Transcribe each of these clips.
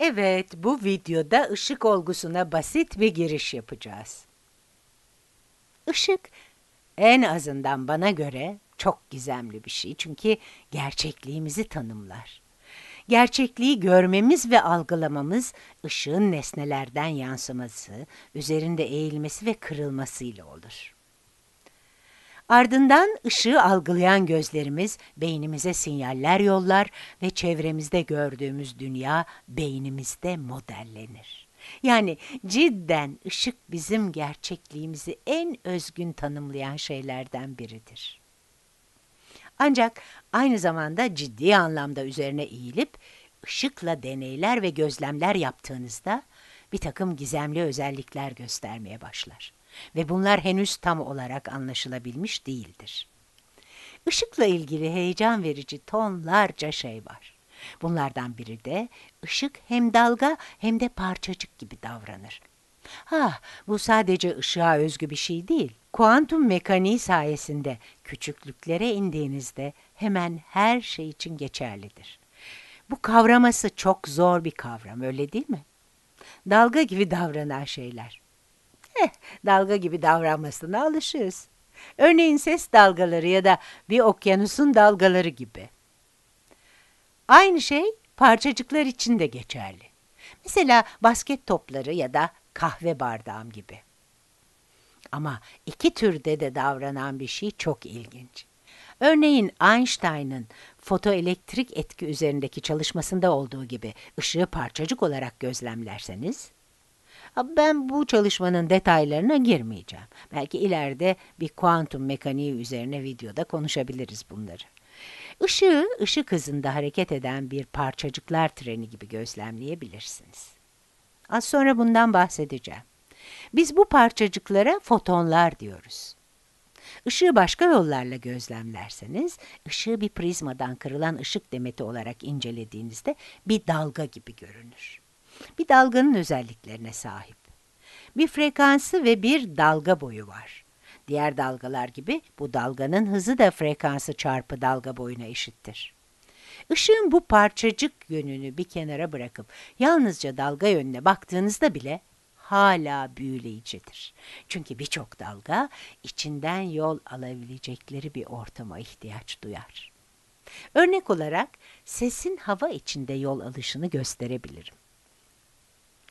Evet, bu videoda ışık olgusuna basit bir giriş yapacağız. Işık, en azından bana göre çok gizemli bir şey. Çünkü gerçekliğimizi tanımlar. Gerçekliği görmemiz ve algılamamız, ışığın nesnelerden yansıması, üzerinde eğilmesi ve kırılmasıyla olur. Ardından ışığı algılayan gözlerimiz beynimize sinyaller yollar ve çevremizde gördüğümüz dünya beynimizde modellenir. Yani cidden ışık bizim gerçekliğimizi en özgün tanımlayan şeylerden biridir. Ancak aynı zamanda ciddi anlamda üzerine eğilip ışıkla deneyler ve gözlemler yaptığınızda bir takım gizemli özellikler göstermeye başlar ve bunlar henüz tam olarak anlaşılabilmiş değildir. Işıkla ilgili heyecan verici tonlarca şey var. Bunlardan biri de ışık hem dalga hem de parçacık gibi davranır. Ha, ah, bu sadece ışığa özgü bir şey değil. Kuantum mekaniği sayesinde küçüklüklere indiğinizde hemen her şey için geçerlidir. Bu kavraması çok zor bir kavram öyle değil mi? Dalga gibi davranan şeyler. Eh, dalga gibi davranmasına alışırız. Örneğin ses dalgaları ya da bir okyanusun dalgaları gibi. Aynı şey parçacıklar için de geçerli. Mesela basket topları ya da kahve bardağım gibi. Ama iki türde de davranan bir şey çok ilginç. Örneğin Einstein'ın fotoelektrik etki üzerindeki çalışmasında olduğu gibi ışığı parçacık olarak gözlemlerseniz, ben bu çalışmanın detaylarına girmeyeceğim. Belki ileride bir kuantum mekaniği üzerine videoda konuşabiliriz bunları. Işığı ışık hızında hareket eden bir parçacıklar treni gibi gözlemleyebilirsiniz. Az sonra bundan bahsedeceğim. Biz bu parçacıklara fotonlar diyoruz. Işığı başka yollarla gözlemlerseniz, ışığı bir prizmadan kırılan ışık demeti olarak incelediğinizde bir dalga gibi görünür bir dalganın özelliklerine sahip. Bir frekansı ve bir dalga boyu var. Diğer dalgalar gibi bu dalganın hızı da frekansı çarpı dalga boyuna eşittir. Işığın bu parçacık yönünü bir kenara bırakıp yalnızca dalga yönüne baktığınızda bile hala büyüleyicidir. Çünkü birçok dalga içinden yol alabilecekleri bir ortama ihtiyaç duyar. Örnek olarak sesin hava içinde yol alışını gösterebilirim.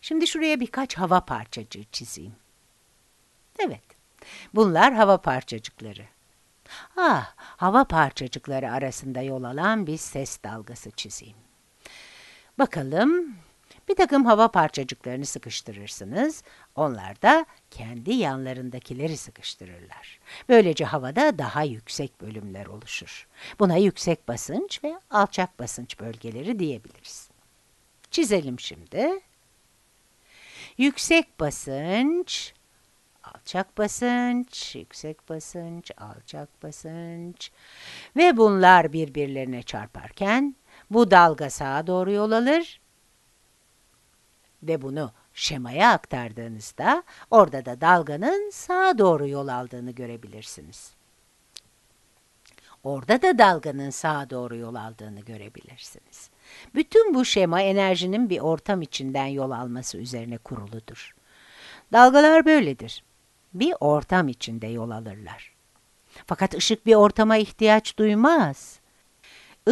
Şimdi şuraya birkaç hava parçacığı çizeyim. Evet, bunlar hava parçacıkları. Ah, hava parçacıkları arasında yol alan bir ses dalgası çizeyim. Bakalım, bir takım hava parçacıklarını sıkıştırırsınız, onlar da kendi yanlarındakileri sıkıştırırlar. Böylece havada daha yüksek bölümler oluşur. Buna yüksek basınç ve alçak basınç bölgeleri diyebiliriz. Çizelim şimdi. Yüksek basınç, alçak basınç, yüksek basınç, alçak basınç ve bunlar birbirlerine çarparken bu dalga sağa doğru yol alır ve bunu şemaya aktardığınızda orada da dalganın sağa doğru yol aldığını görebilirsiniz. Orada da dalganın sağa doğru yol aldığını görebilirsiniz. Bütün bu şema enerjinin bir ortam içinden yol alması üzerine kuruludur. Dalgalar böyledir. Bir ortam içinde yol alırlar. Fakat ışık bir ortama ihtiyaç duymaz.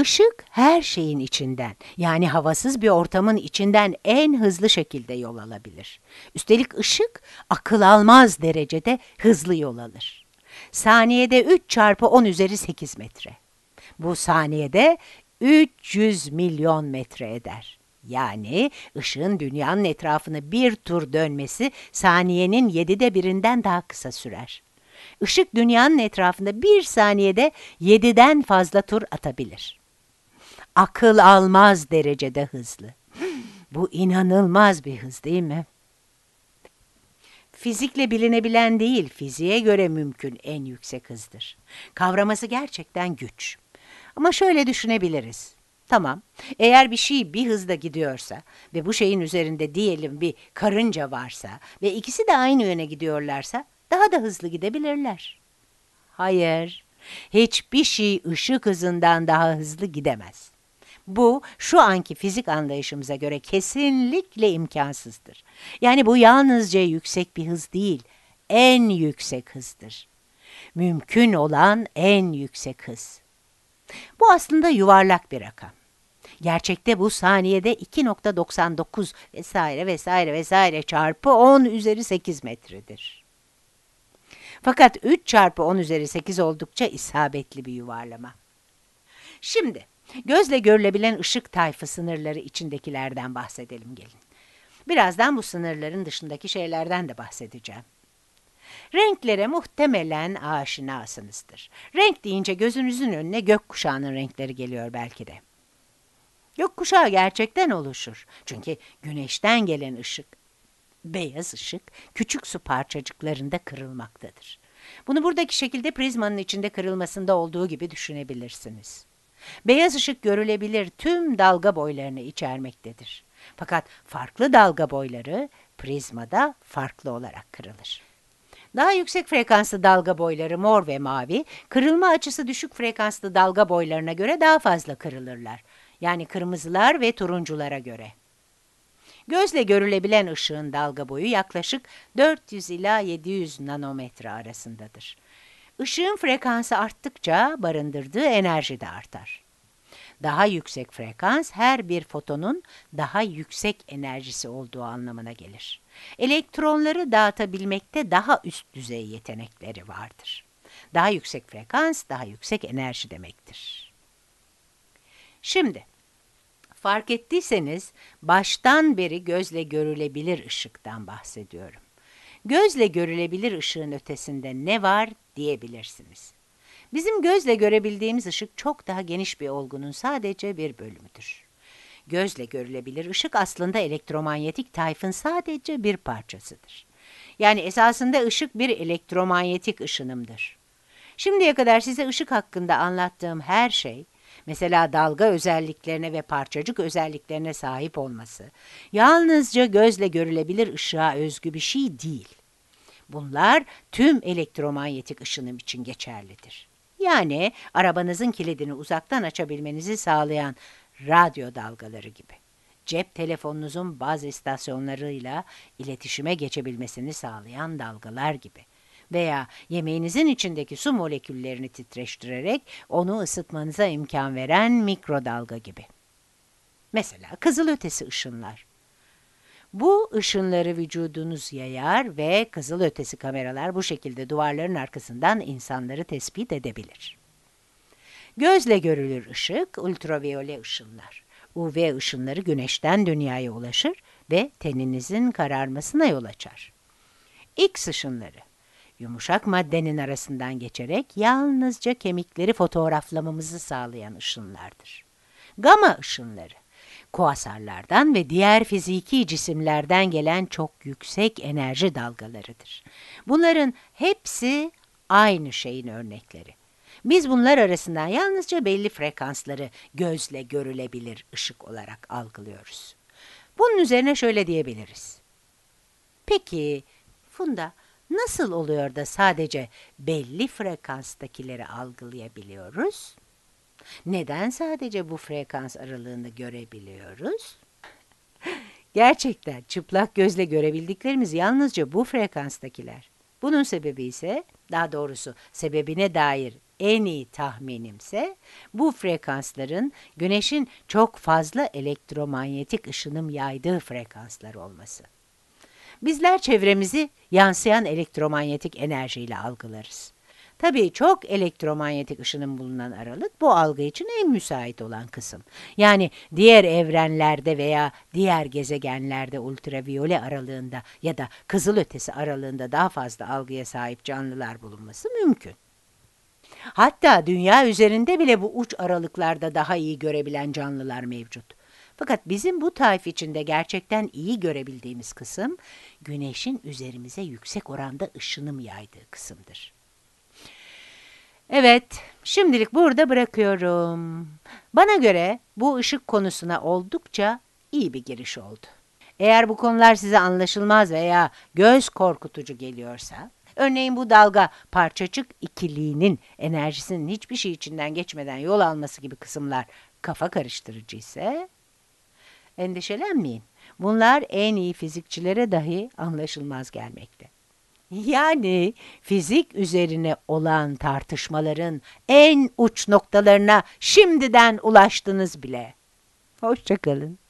Işık her şeyin içinden yani havasız bir ortamın içinden en hızlı şekilde yol alabilir. Üstelik ışık akıl almaz derecede hızlı yol alır. Saniyede 3 çarpı 10 üzeri 8 metre. Bu saniyede 300 milyon metre eder. Yani ışığın dünyanın etrafını bir tur dönmesi saniyenin yedide birinden daha kısa sürer. Işık dünyanın etrafında bir saniyede yediden fazla tur atabilir. Akıl almaz derecede hızlı. Bu inanılmaz bir hız değil mi? Fizikle bilinebilen değil, fiziğe göre mümkün en yüksek hızdır. Kavraması gerçekten güç. Ama şöyle düşünebiliriz. Tamam, eğer bir şey bir hızda gidiyorsa ve bu şeyin üzerinde diyelim bir karınca varsa ve ikisi de aynı yöne gidiyorlarsa daha da hızlı gidebilirler. Hayır, hiçbir şey ışık hızından daha hızlı gidemez. Bu şu anki fizik anlayışımıza göre kesinlikle imkansızdır. Yani bu yalnızca yüksek bir hız değil, en yüksek hızdır. Mümkün olan en yüksek hız. Bu aslında yuvarlak bir rakam. Gerçekte bu saniyede 2.99 vesaire vesaire vesaire çarpı 10 üzeri 8 metredir. Fakat 3 çarpı 10 üzeri 8 oldukça isabetli bir yuvarlama. Şimdi gözle görülebilen ışık tayfı sınırları içindekilerden bahsedelim gelin. Birazdan bu sınırların dışındaki şeylerden de bahsedeceğim. Renklere muhtemelen aşinasınızdır. Renk deyince gözünüzün önüne gökkuşağının renkleri geliyor belki de. Gökkuşağı gerçekten oluşur. Çünkü güneşten gelen ışık, beyaz ışık küçük su parçacıklarında kırılmaktadır. Bunu buradaki şekilde prizmanın içinde kırılmasında olduğu gibi düşünebilirsiniz. Beyaz ışık görülebilir tüm dalga boylarını içermektedir. Fakat farklı dalga boyları prizmada farklı olarak kırılır. Daha yüksek frekanslı dalga boyları mor ve mavi, kırılma açısı düşük frekanslı dalga boylarına göre daha fazla kırılırlar. Yani kırmızılar ve turunculara göre. Gözle görülebilen ışığın dalga boyu yaklaşık 400 ila 700 nanometre arasındadır. Işığın frekansı arttıkça barındırdığı enerji de artar. Daha yüksek frekans her bir fotonun daha yüksek enerjisi olduğu anlamına gelir. Elektronları dağıtabilmekte daha üst düzey yetenekleri vardır. Daha yüksek frekans, daha yüksek enerji demektir. Şimdi, fark ettiyseniz baştan beri gözle görülebilir ışıktan bahsediyorum. Gözle görülebilir ışığın ötesinde ne var diyebilirsiniz. Bizim gözle görebildiğimiz ışık çok daha geniş bir olgunun sadece bir bölümüdür. Gözle görülebilir ışık aslında elektromanyetik tayfın sadece bir parçasıdır. Yani esasında ışık bir elektromanyetik ışınımdır. Şimdiye kadar size ışık hakkında anlattığım her şey, mesela dalga özelliklerine ve parçacık özelliklerine sahip olması, yalnızca gözle görülebilir ışığa özgü bir şey değil. Bunlar tüm elektromanyetik ışınım için geçerlidir. Yani arabanızın kilidini uzaktan açabilmenizi sağlayan radyo dalgaları gibi. Cep telefonunuzun bazı istasyonlarıyla iletişime geçebilmesini sağlayan dalgalar gibi veya yemeğinizin içindeki su moleküllerini titreştirerek onu ısıtmanıza imkan veren mikrodalga gibi. Mesela kızılötesi ışınlar. Bu ışınları vücudunuz yayar ve kızılötesi kameralar bu şekilde duvarların arkasından insanları tespit edebilir. Gözle görülür ışık, ultraviyole ışınlar. UV ışınları güneşten dünyaya ulaşır ve teninizin kararmasına yol açar. X ışınları, yumuşak maddenin arasından geçerek yalnızca kemikleri fotoğraflamamızı sağlayan ışınlardır. Gama ışınları, kuasarlardan ve diğer fiziki cisimlerden gelen çok yüksek enerji dalgalarıdır. Bunların hepsi aynı şeyin örnekleri. Biz bunlar arasından yalnızca belli frekansları gözle görülebilir ışık olarak algılıyoruz. Bunun üzerine şöyle diyebiliriz. Peki Funda nasıl oluyor da sadece belli frekanstakileri algılayabiliyoruz? Neden sadece bu frekans aralığında görebiliyoruz? Gerçekten çıplak gözle görebildiklerimiz yalnızca bu frekanstakiler. Bunun sebebi ise, daha doğrusu sebebine dair en iyi tahminimse bu frekansların güneşin çok fazla elektromanyetik ışınım yaydığı frekanslar olması. Bizler çevremizi yansıyan elektromanyetik enerjiyle algılarız. Tabii çok elektromanyetik ışının bulunan aralık bu algı için en müsait olan kısım. Yani diğer evrenlerde veya diğer gezegenlerde ultraviyole aralığında ya da kızılötesi aralığında daha fazla algıya sahip canlılar bulunması mümkün. Hatta dünya üzerinde bile bu uç aralıklarda daha iyi görebilen canlılar mevcut. Fakat bizim bu tayf içinde gerçekten iyi görebildiğimiz kısım, güneşin üzerimize yüksek oranda ışınım yaydığı kısımdır. Evet, şimdilik burada bırakıyorum. Bana göre bu ışık konusuna oldukça iyi bir giriş oldu. Eğer bu konular size anlaşılmaz veya göz korkutucu geliyorsa, örneğin bu dalga parçacık ikiliğinin enerjisinin hiçbir şey içinden geçmeden yol alması gibi kısımlar kafa karıştırıcı ise, endişelenmeyin. Bunlar en iyi fizikçilere dahi anlaşılmaz gelmek. Yani fizik üzerine olan tartışmaların en uç noktalarına şimdiden ulaştınız bile. Hoşçakalın.